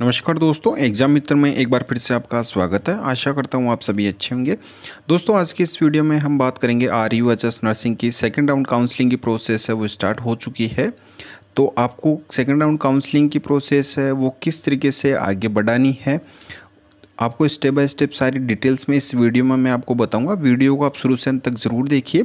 नमस्कार दोस्तों एग्जाम मित्र में एक बार फिर से आपका स्वागत है आशा करता हूँ आप सभी अच्छे होंगे दोस्तों आज की इस वीडियो में हम बात करेंगे R U H S nursing की सेकेंड राउंड काउंसलिंग की प्रोसेस है वो स्टार्ट हो चुकी है तो आपको सेकेंड राउंड काउंसलिंग की प्रोसेस है वो किस तरीके से आगे बढ़ानी है आपको स्टेप बाय स्टेप सारी डिटेल्स में इस वीडियो में मैं आपको बताऊंगा वीडियो को आप शुरू से अंत तक ज़रूर देखिए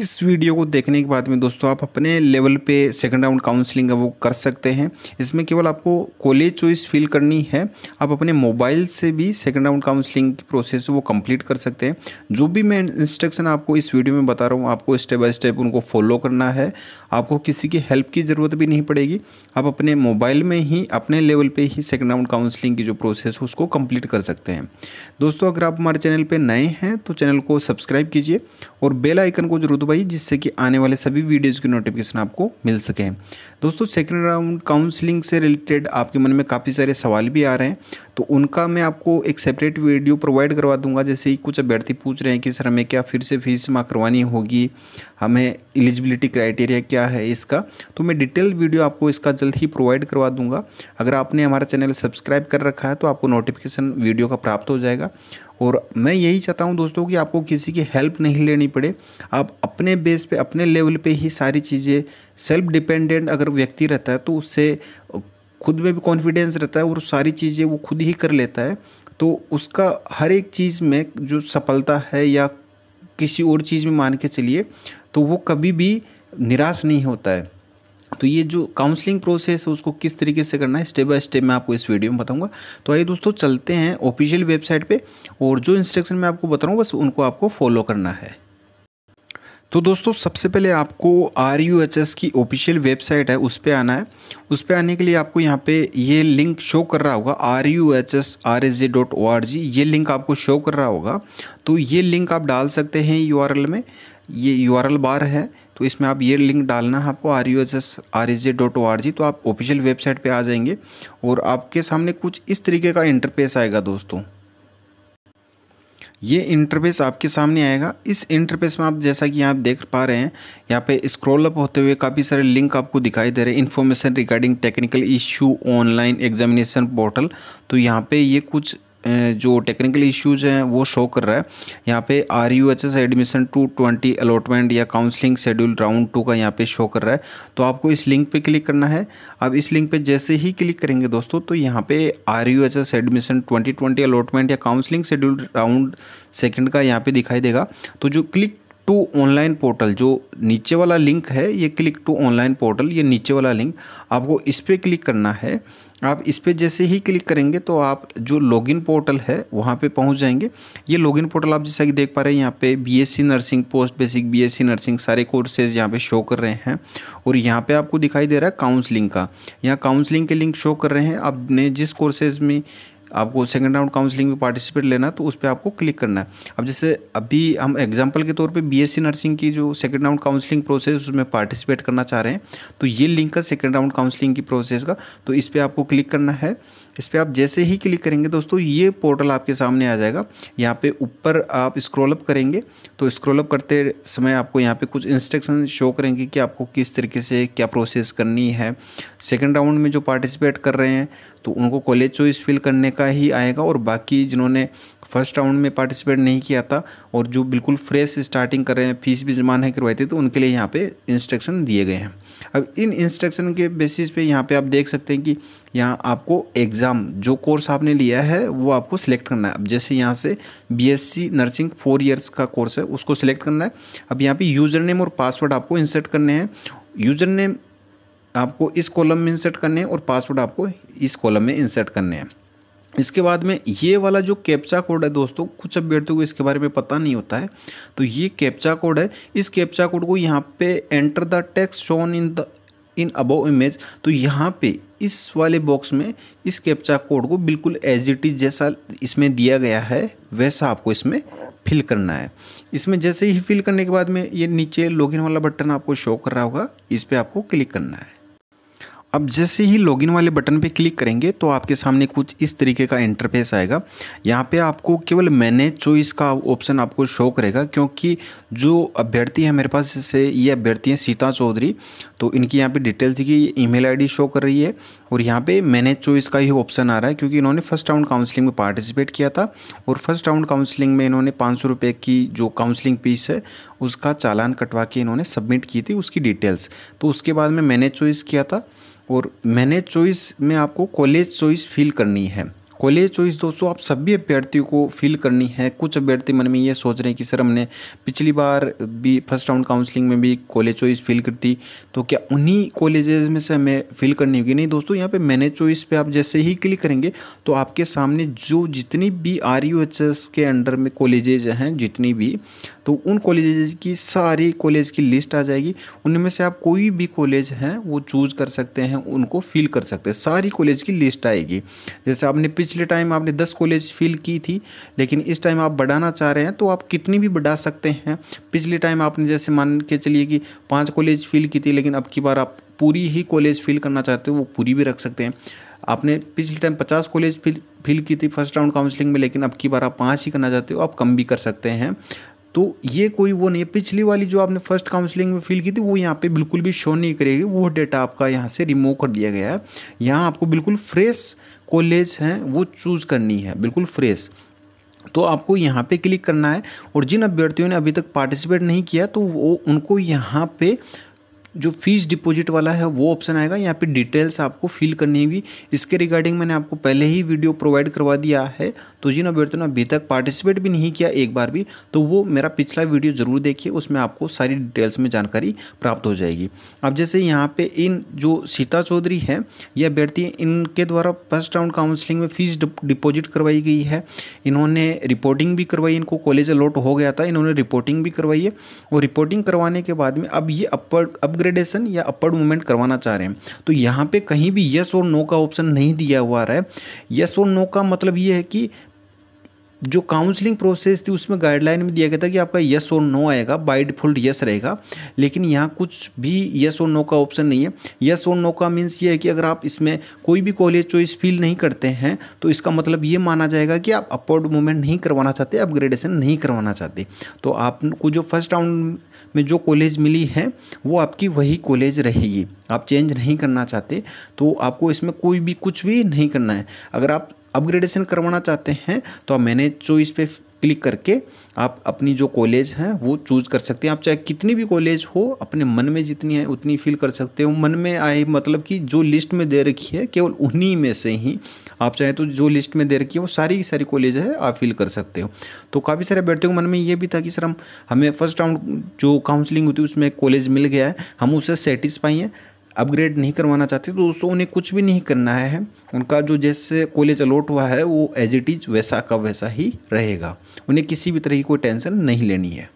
इस वीडियो को देखने के बाद में दोस्तों आप अपने लेवल पे सेकंड राउंड काउंसलिंग है वो कर सकते हैं इसमें केवल आपको कॉलेज चॉइस फिल करनी है आप अपने मोबाइल से भी सेकेंड राउंड काउंसलिंग की प्रोसेस वो कम्प्लीट कर सकते हैं जो भी मैं इंस्ट्रक्शन आपको इस वीडियो में बता रहा हूँ आपको स्टेप बाय स्टेप उनको फॉलो करना है आपको किसी की हेल्प की ज़रूरत भी नहीं पड़ेगी आप अपने मोबाइल में ही अपने लेवल पर ही सेकेंड राउंड काउंसलिंग की जो प्रोसेस है उसको कम्प्लीट कर कर सकते हैं दोस्तों अगर आप हमारे चैनल पर नए हैं तो चैनल को सब्सक्राइब कीजिए और बेल आइकन को जरूर दबाइए जिससे कि आने वाले सभी वीडियोज़ की नोटिफिकेशन आपको मिल सकें दोस्तों सेकेंड राउंड काउंसलिंग से रिलेटेड आपके मन में काफ़ी सारे सवाल भी आ रहे हैं तो उनका मैं आपको एक सेपरेट वीडियो प्रोवाइड करवा दूंगा जैसे ही कुछ अभ्यर्थी पूछ रहे हैं कि सर हमें क्या फिर से फीस जमा करवानी होगी हमें एलिजिबिलिटी क्राइटेरिया क्या है इसका तो मैं डिटेल वीडियो आपको इसका जल्द ही प्रोवाइड करवा दूंगा अगर आपने हमारा चैनल सब्सक्राइब कर रखा है तो आपको नोटिफिकेशन वीडियो का प्राप्त हो जाएगा और मैं यही चाहता हूँ दोस्तों कि आपको किसी की हेल्प नहीं लेनी पड़े आप अपने बेस पे अपने लेवल पे ही सारी चीज़ें सेल्फ डिपेंडेंट अगर व्यक्ति रहता है तो उससे खुद में भी कॉन्फिडेंस रहता है और सारी चीज़ें वो खुद ही कर लेता है तो उसका हर एक चीज़ में जो सफलता है या किसी और चीज़ में मान के चलिए तो वो कभी भी निराश नहीं होता है तो ये जो काउंसलिंग प्रोसेस है उसको किस तरीके से करना है स्टेप बाय स्टेप मैं आपको इस वीडियो में बताऊंगा तो आइए दोस्तों चलते हैं ऑफिशियल वेबसाइट पे और जो इंस्ट्रक्शन मैं आपको बता रहा हूँ बस उनको आपको फॉलो करना है तो दोस्तों सबसे पहले आपको आर यू एच एस की ऑफिशियल वेबसाइट है उस पर आना है उस पर आने के लिए आपको यहाँ पे ये लिंक शो कर रहा होगा R U H S R S J dot O R G ये लिंक आपको शो कर रहा होगा तो ये लिंक आप डाल सकते हैं यू आर एल में ये यू आर एल बार है तो इसमें आप ये लिंक डालना है आपको R U S S R S J dot O R G तो आप ऑफिशियल वेबसाइट पे आ जाएंगे और आपके सामने कुछ इस तरीके का इंटरफेस आएगा दोस्तों ये इंटरफेस आपके सामने आएगा इस इंटरफेस में आप जैसा कि आप देख पा रहे हैं यहाँ पे स्क्रॉल अप होते हुए काफ़ी सारे लिंक आपको दिखाई दे रहे हैं information regarding technical issue online examination portal तो यहाँ पे ये कुछ जो टेक्निकल इश्यूज हैं वो शो कर रहा है यहाँ पे R U H S admission two twenty allotment या काउंसलिंग शेड्यूल राउंड टू का यहाँ पे शो कर रहा है तो आपको इस लिंक पे क्लिक करना है अब इस लिंक पे जैसे ही क्लिक करेंगे दोस्तों तो यहाँ पे R U H S admission twenty twenty allotment या काउंसलिंग शेड्यूल राउंड सेकेंड का यहाँ पे दिखाई देगा तो जो क्लिक टू ऑनलाइन पोर्टल जो नीचे वाला लिंक है ये क्लिक टू ऑनलाइन पोर्टल ये नीचे वाला लिंक आपको इस पर क्लिक करना है आप इस पर जैसे ही क्लिक करेंगे तो आप जो लॉगिन पोर्टल है वहाँ पे पहुँच जाएंगे ये लॉगिन पोर्टल आप जैसा कि देख पा रहे हैं यहाँ पे BSc nursing post basic BSc nursing सारे कोर्सेज यहाँ पे शो कर रहे हैं और यहाँ पे आपको दिखाई दे रहा है काउंसलिंग का यहाँ काउंसलिंग के लिंक शो कर रहे हैं आपने जिस कोर्सेज़ में आपको सेकंड राउंड काउंसलिंग में पार्टिसिपेट लेना है तो उस पर आपको क्लिक करना है अब जैसे अभी हम एग्जाम्पल के तौर पे बीएससी नर्सिंग की जो सेकंड राउंड काउंसलिंग प्रोसेस उसमें पार्टिसिपेट करना चाह रहे हैं तो ये लिंक है सेकेंड राउंड काउंसलिंग की प्रोसेस का तो इस पर आपको क्लिक करना है इस पर आप जैसे ही क्लिक करेंगे दोस्तों ये पोर्टल आपके सामने आ जाएगा यहाँ पर ऊपर आप अप करेंगे तो अप करते समय आपको यहाँ पर कुछ इंस्ट्रक्शन शो करेंगे कि आपको किस तरीके से क्या प्रोसेस करनी है सेकेंड राउंड में जो पार्टिसिपेट कर रहे हैं तो उनको कॉलेज चॉइस फिल करने का ही आएगा और बाकी जिन्होंने फर्स्ट राउंड में पार्टिसिपेट नहीं किया था और जो बिल्कुल फ्रेश स्टार्टिंग कर रहे हैं फीस भी जमा नहीं करवाई थी तो उनके लिए यहाँ पे इंस्ट्रक्शन दिए गए हैं अब इन इंस्ट्रक्शन के बेसिस पे यहाँ पे आप देख सकते हैं कि यहाँ आपको एग्ज़ाम जो कोर्स आपने लिया है वो आपको सिलेक्ट करना है अब जैसे यहाँ से बी नर्सिंग फोर ईयर्स का कोर्स है उसको सिलेक्ट करना है अब यहाँ पर यूज़र नेम और पासवर्ड आपको इंसर्ट करने हैं यूज़र नेम आपको इस कॉलम में इंसर्ट करने हैं और पासवर्ड आपको इस कॉलम में इंसर्ट करने हैं इसके बाद में ये वाला जो कैप्चा कोड है दोस्तों कुछ अभ्यर्थियों को इसके बारे में पता नहीं होता है तो ये कैप्चा कोड है इस कैप्चा कोड को यहाँ पे enter the text shown in the in above image तो यहाँ पे इस वाले बॉक्स में इस कैप्चा कोड को बिल्कुल एज इट इज़ जैसा इसमें दिया गया है वैसा आपको इसमें फिल करना है इसमें जैसे ही फिल करने के बाद में ये नीचे लॉगिन वाला बटन आपको शो कर रहा होगा इस पर आपको क्लिक करना है अब जैसे ही लॉगिन वाले बटन पे क्लिक करेंगे तो आपके सामने कुछ इस तरीके का इंटरफेस आएगा यहाँ पे आपको केवल मैनेज चॉइस का ऑप्शन आपको शो करेगा क्योंकि जो अभ्यर्थी है मेरे पास से ये अभ्यर्थी हैं सीता चौधरी तो इनकी यहाँ पे डिटेल थी कि ईमेल आईडी शो कर रही है और यहाँ पे मैनेज चॉइस का ही ऑप्शन आ रहा है क्योंकि इन्होंने फर्स्ट राउंड काउंसलिंग में पार्टिसिपेट किया था और फर्स्ट राउंड काउंसलिंग में इन्होंने पाँच सौ की जो काउंसलिंग फीस है उसका चालान कटवा के इन्होंने सबमिट की थी उसकी डिटेल्स तो उसके बाद में मैनेज चॉइस किया था और मैंने चॉइस में आपको कॉलेज चॉइस फील करनी है कॉलेज चॉइस दोस्तों आप सभी अभ्यर्थियों को फिल करनी है कुछ अभ्यर्थी मन में ये सोच रहे हैं कि सर हमने पिछली बार भी फर्स्ट राउंड काउंसलिंग में भी कॉलेज चॉइस फिल कर दी तो क्या उन्हीं कॉलेजेस में से हमें फिल करनी होगी नहीं दोस्तों यहाँ पे मैनेज चॉइस पे आप जैसे ही क्लिक करेंगे तो आपके सामने जो जितनी भी आर के अंडर में कॉलेजेज हैं जितनी भी तो उन कॉलेजेज की सारी कॉलेज की लिस्ट आ जाएगी उनमें से आप कोई भी कॉलेज हैं वो चूज़ कर सकते हैं उनको फिल कर सकते हैं सारी कॉलेज की लिस्ट आएगी जैसे आपने पिछ पिछले टाइम आपने दस कॉलेज फिल की थी लेकिन इस टाइम आप बढ़ाना चाह रहे हैं तो आप कितनी भी बढ़ा सकते हैं पिछले टाइम आपने जैसे मान के चलिए कि पाँच कॉलेज फिल की थी लेकिन अब की बार आप पूरी ही कॉलेज फिल करना चाहते हो वो पूरी भी रख सकते हैं आपने पिछले टाइम पचास कॉलेज फिल फिल की थी फर्स्ट राउंड काउंसलिंग में लेकिन अब की बार आप पाँच ही करना चाहते हो आप कम भी कर सकते हैं तो ये कोई वो नहीं है पिछली वाली जो आपने फर्स्ट काउंसलिंग में फिल की थी वो यहाँ पे बिल्कुल भी शो नहीं करेगी वो डेटा आपका यहाँ से रिमूव कर दिया गया है यहाँ आपको बिल्कुल फ्रेश कॉलेज हैं वो चूज़ करनी है बिल्कुल फ्रेश तो आपको यहाँ पे क्लिक करना है और जिन अभ्यर्थियों ने अभी तक पार्टिसिपेट नहीं किया तो वो उनको यहाँ पे जो फीस डिपॉजिट वाला है वो ऑप्शन आएगा यहाँ पे डिटेल्स आपको फिल करनी होगी इसके रिगार्डिंग मैंने आपको पहले ही वीडियो प्रोवाइड करवा दिया है तो जिन अभ्यर्थियों ने अभी तक पार्टिसिपेट भी नहीं किया एक बार भी तो वो मेरा पिछला वीडियो ज़रूर देखिए उसमें आपको सारी डिटेल्स में जानकारी प्राप्त हो जाएगी अब जैसे यहाँ पर इन जो सीता चौधरी है ये अभ्यर्थी इनके द्वारा फर्स्ट राउंड काउंसिलिंग में फीस डिपॉजिट करवाई गई है इन्होंने रिपोर्टिंग भी करवाई इनको कॉलेज अलॉट हो गया था इन्होंने रिपोर्टिंग भी करवाई है और रिपोर्टिंग करवाने के बाद में अब ये अपर अपग्रेड अपग्रेडेशन या अपर्ड मूवमेंट करवाना चाह रहे हैं तो यहाँ पे कहीं भी यस और नो का ऑप्शन नहीं दिया हुआ है यस और नो का मतलब ये है कि जो काउंसलिंग प्रोसेस थी उसमें गाइडलाइन में दिया गया था कि आपका यस और नो आएगा बाई डिफॉल्ट यस रहेगा लेकिन यहाँ कुछ भी यस और नो का ऑप्शन नहीं है यस और नो का मीन्स ये है कि अगर आप इसमें कोई भी कॉलेज चॉइस फील नहीं करते हैं तो इसका मतलब ये माना जाएगा कि आप अपवर्ड मूवमेंट नहीं करवाना चाहते अपग्रेडेशन नहीं करवाना चाहते तो आपको जो फर्स्ट राउंड में जो कॉलेज मिली है वो आपकी वही कॉलेज रहेगी आप चेंज नहीं करना चाहते तो आपको इसमें कोई भी कुछ भी नहीं करना है अगर आप अपग्रेडेशन करवाना चाहते हैं तो आप मैनेज चॉइस पे क्लिक करके आप अपनी जो कॉलेज है वो चूज कर सकते हैं आप चाहे कितनी भी कॉलेज हो अपने मन में जितनी है उतनी फिल कर सकते हो मन में आए मतलब कि जो लिस्ट में दे रखी है केवल उन्हीं में से ही आप चाहे तो जो लिस्ट में दे रखी है वो सारी की सारी कॉलेज है आप फिल कर सकते हो तो काफ़ी सारे बैठे मन में ये भी था कि सर हम हमें फर्स्ट राउंड जो काउंसलिंग होती है उसमें कॉलेज मिल गया है हम उससे सेटिस्फाई हैं अपग्रेड नहीं करवाना चाहते तो दोस्तों उन्हें कुछ भी नहीं करना है उनका जो जैसे कॉलेज अलॉट हुआ है वो एज इट इज़ वैसा का वैसा ही रहेगा उन्हें किसी भी तरह की कोई टेंशन नहीं लेनी है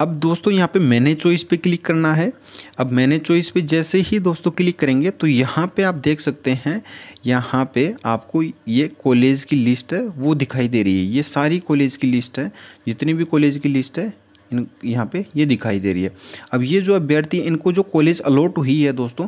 अब दोस्तों यहाँ पे मैंने चॉइस पे क्लिक करना है अब मैंने चॉइस पे जैसे ही दोस्तों क्लिक करेंगे तो यहाँ पे आप देख सकते हैं यहाँ पे आपको ये कॉलेज की लिस्ट है वो दिखाई दे रही है ये सारी कॉलेज की लिस्ट है जितनी भी कॉलेज की लिस्ट है इन यहाँ पे ये दिखाई दे रही है अब ये जो अभ्यर्थी इनको जो कॉलेज अलॉट हुई है दोस्तों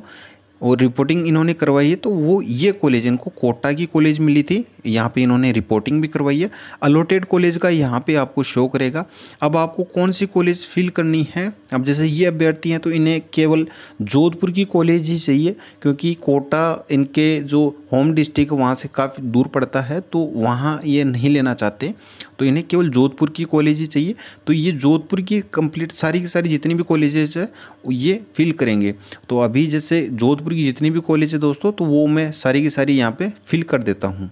और रिपोर्टिंग इन्होंने करवाई है तो वो ये कॉलेज इनको कोटा की कॉलेज मिली थी यहाँ पे इन्होंने रिपोर्टिंग भी करवाई है अलोटेड कॉलेज का यहाँ पे आपको शो करेगा अब आपको कौन सी कॉलेज फिल करनी है अब जैसे ये अभ्यर्थी हैं तो इन्हें केवल जोधपुर की कॉलेज ही चाहिए क्योंकि कोटा इनके जो होम डिस्ट्रिक्ट वहाँ से काफ़ी दूर पड़ता है तो वहाँ ये नहीं लेना चाहते तो इन्हें केवल जोधपुर की कॉलेज ही चाहिए तो ये जोधपुर की कंप्लीट सारी की सारी जितनी भी कॉलेजेज है ये फिल करेंगे तो अभी जैसे जोधपुर की जितनी भी कॉलेज है दोस्तों तो वो मैं सारी की सारी यहाँ पे फिल कर देता हूँ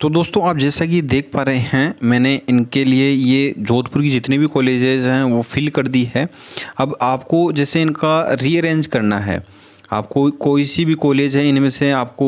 तो दोस्तों आप जैसा कि देख पा रहे हैं मैंने इनके लिए ये जोधपुर की जितने भी कॉलेजेज हैं वो फिल कर दी है अब आपको जैसे इनका रीअरेंज करना है आपको कोई सी भी कॉलेज है इनमें से आपको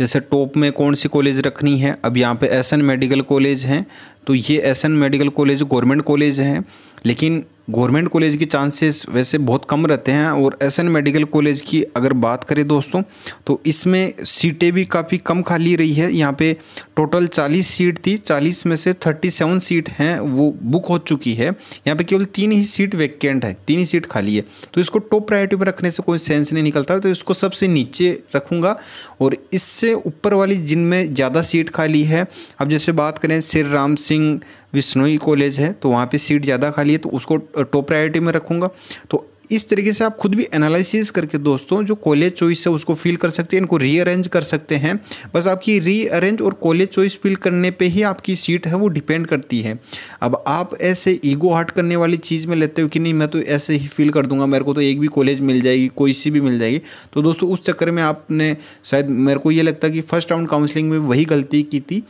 जैसे टॉप में कौन सी कॉलेज रखनी है अब यहाँ पे एस मेडिकल कॉलेज हैं तो ये एस मेडिकल कॉलेज गवर्नमेंट कॉलेज हैं लेकिन गवर्नमेंट कॉलेज की चांसेस वैसे बहुत कम रहते हैं और एस मेडिकल कॉलेज की अगर बात करें दोस्तों तो इसमें सीटें भी काफ़ी कम खाली रही है यहाँ पे टोटल 40 सीट थी 40 में से 37 सीट हैं वो बुक हो चुकी है यहाँ पे केवल तीन ही सीट वैकेंट है तीन ही सीट खाली है तो इसको टॉप प्रायोरिटी पर रखने से कोई सेंस नहीं निकलता तो इसको सबसे नीचे रखूँगा और इससे ऊपर वाली जिनमें ज़्यादा सीट खाली है अब जैसे बात करें श्री राम सिंह विश्नोई कॉलेज है तो वहाँ पे सीट ज़्यादा खाली है तो उसको टॉप प्रायोरिटी में रखूँगा तो इस तरीके से आप खुद भी एनालिसिस करके दोस्तों जो कॉलेज चॉइस है उसको फिल कर सकते हैं इनको रीअरेंज कर सकते हैं बस आपकी रीअरेंज और कॉलेज चॉइस फिल करने पे ही आपकी सीट है वो डिपेंड करती है अब आप ऐसे ईगो हार्ट करने वाली चीज़ में लेते हो कि नहीं मैं तो ऐसे ही फील कर दूंगा मेरे को तो एक भी कॉलेज मिल जाएगी कोई सी भी मिल जाएगी तो दोस्तों उस चक्कर में आपने शायद मेरे को ये लगता कि फ़र्स्ट राउंड काउंसलिंग में वही गलती की थी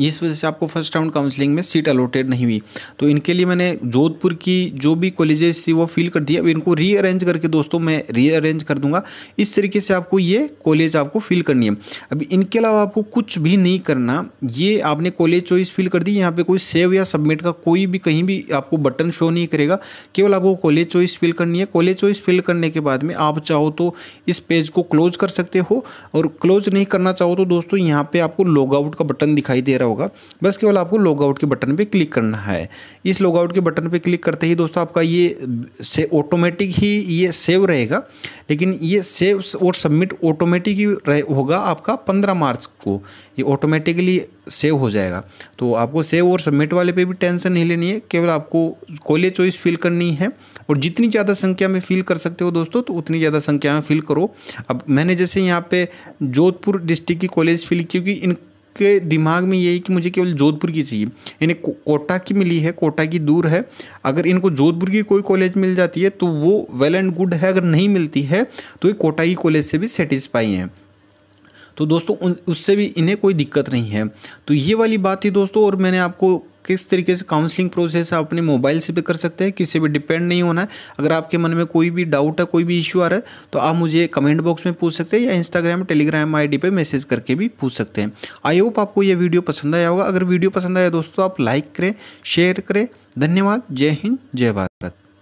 इस वजह से आपको फर्स्ट राउंड काउंसलिंग में सीट अलोटेड नहीं हुई तो इनके लिए मैंने जोधपुर की जो भी कॉलेजेस थी वो फिल कर दी अब इनको रीअरेंज करके दोस्तों मैं रीअरेंज कर दूंगा इस तरीके से आपको ये कॉलेज आपको फिल करनी है अब इनके अलावा आपको कुछ भी नहीं करना ये आपने कॉलेज चॉइस फिल कर दी यहाँ पर कोई सेव या सबमिट का कोई भी कहीं भी आपको बटन शो नहीं करेगा केवल आपको कॉलेज चॉइस फिल करनी है कॉलेज चॉइस फिल करने के बाद में आप चाहो तो इस पेज को क्लोज कर सकते हो और क्लोज नहीं करना चाहो तो दोस्तों यहाँ पर आपको लॉग आउट का बटन दिखाई दे रहा रहा होगा बस केवल आपको लॉगआउट के बटन पर क्लिक करना है इस लॉगआउट के बटन पर क्लिक करते ही दोस्तों आपका ये से ऑटोमेटिक ही ये सेव रहेगा लेकिन ये सेव और सबमिट ऑटोमेटिक ही होगा आपका पंद्रह मार्च को ये ऑटोमेटिकली सेव हो जाएगा तो आपको सेव और सबमिट वाले पे भी टेंशन नहीं लेनी है केवल आपको कॉलेज चॉइस फिल करनी है और जितनी ज़्यादा संख्या में फिल कर सकते हो दोस्तों तो उतनी ज़्यादा संख्या में फिल करो अब मैंने जैसे यहाँ पे जोधपुर डिस्ट्रिक्ट की कॉलेज फिल क्योंकि इन के दिमाग में यही कि मुझे केवल जोधपुर की चाहिए इन्हें कोटा की मिली है कोटा की दूर है अगर इनको जोधपुर की कोई कॉलेज मिल जाती है तो वो वेल एंड गुड है अगर नहीं मिलती है तो ये कोटा की कॉलेज से भी सेटिस्फाई हैं तो दोस्तों उससे भी इन्हें कोई दिक्कत नहीं है तो ये वाली बात थी दोस्तों और मैंने आपको किस तरीके से काउंसलिंग प्रोसेस आप अपने मोबाइल से भी कर सकते हैं किसी भी डिपेंड नहीं होना है अगर आपके मन में कोई भी डाउट है कोई भी इशू आ रहा है तो आप मुझे कमेंट बॉक्स में पूछ सकते हैं या इंस्टाग्राम टेलीग्राम आई पे मैसेज करके भी पूछ सकते हैं आई होप आपको ये वीडियो पसंद आया होगा अगर वीडियो पसंद आया दोस्तों आप लाइक करें शेयर करें धन्यवाद जय हिंद जय भारत